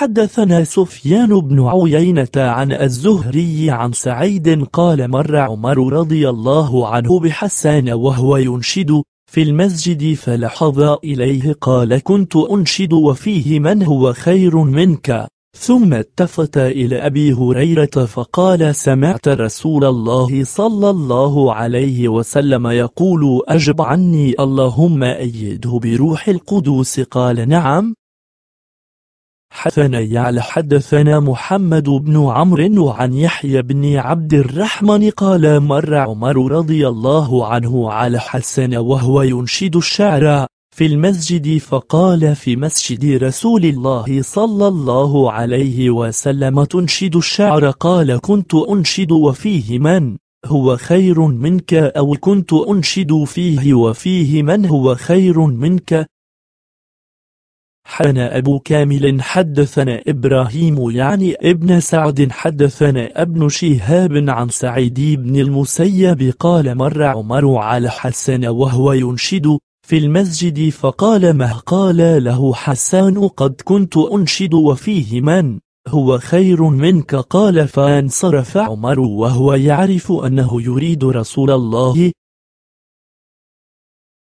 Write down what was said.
حدثنا سفيان بن عيينة عن الزهري عن سعيد قال مر عمر رضي الله عنه بحسان وهو ينشد في المسجد فلحظ إليه قال كنت أنشد وفيه من هو خير منك ثم التفت إلى أبي هريرة فقال سمعت رسول الله صلى الله عليه وسلم يقول أجب عني اللهم أيده بروح القدوس قال نعم حدثنا يعلى حدثنا محمد بن عمرو عن يحيى بن عبد الرحمن قال مر عمر رضي الله عنه على حسن وهو ينشد الشعر في المسجد فقال في مسجد رسول الله صلى الله عليه وسلم تنشد الشعر قال كنت أنشد وفيه من هو خير منك أو كنت أنشد فيه وفيه من هو خير منك حدثنا أبو كامل حدثنا إبراهيم يعني ابن سعد حدثنا ابن شهاب عن سعيد بن المسيب قال مر عمر على حسن وهو ينشد في المسجد فقال ما قال له حسان قد كنت أنشد وفيه من هو خير منك قال فانصرف عمر وهو يعرف أنه يريد رسول الله